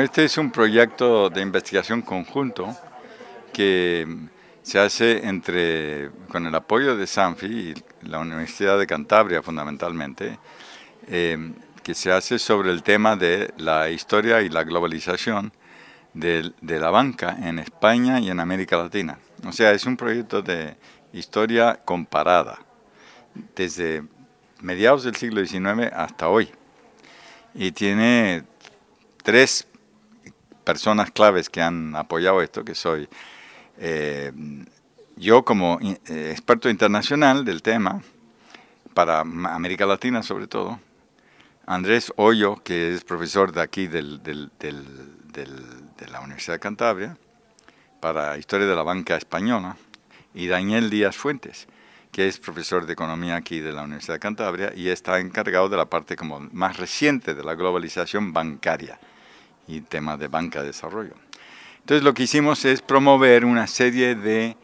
Este es un proyecto de investigación conjunto que se hace entre, con el apoyo de Sanfi y la Universidad de Cantabria fundamentalmente, em, que se hace sobre el tema de la historia y la globalización de, de, la banca en España y en América Latina. O sea, es un proyecto de historia comparada, desde mediados del siglo XIX hasta hoy. Y tiene tres personas claves que han apoyado esto, que soy eh, yo como eh, experto internacional del tema, para América Latina sobre todo, Andrés Hoyo, que es profesor de aquí de la Universidad de Cantabria, para Historia de la Banca Española, y Daniel Díaz Fuentes, que es profesor de Economía aquí de la Universidad de Cantabria y está encargado de la parte como más reciente de la globalización bancaria y temas de banca de desarrollo. Entonces lo que hicimos es promover una serie de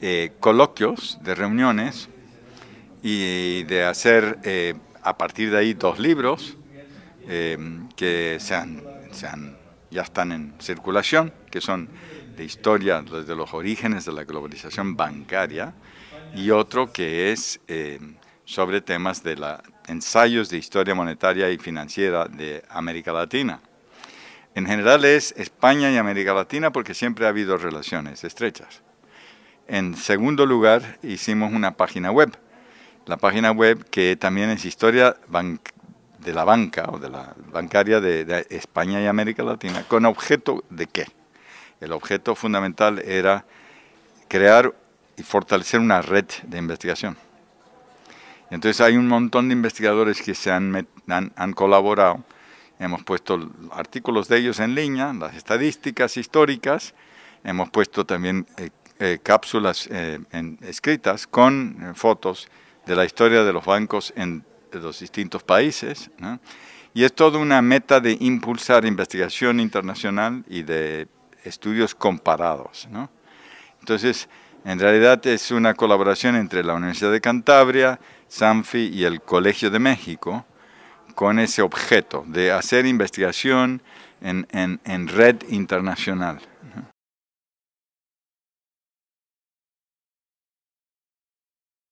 eh, coloquios, de reuniones, y de hacer eh, a partir de ahí dos libros eh, que ya están en circulación, que son de historia desde los orígenes de la globalización bancaria, y otro que es sobre temas de la, ensayos de historia monetaria y financiera de América Latina. En general es España y América Latina porque siempre ha habido relaciones estrechas. En segundo lugar, hicimos una página web. La página web que también es historia de la banca o de la bancaria de, España y América Latina. ¿Con objeto de qué? El objeto fundamental era crear y fortalecer una red de investigación. Entonces hay un montón de investigadores que se han, han colaborado hemos puesto artículos de ellos en línea, las estadísticas históricas, hemos puesto también eh, eh, cápsulas eh, escritas con fotos de la historia de los bancos en los distintos países. Y es toda una meta de impulsar investigación internacional y de estudios comparados. Entonces, en realidad es una colaboración entre la Universidad de Cantabria, Sanfi y el Colegio de México, con ese objeto de hacer investigación en, en, en red internacional.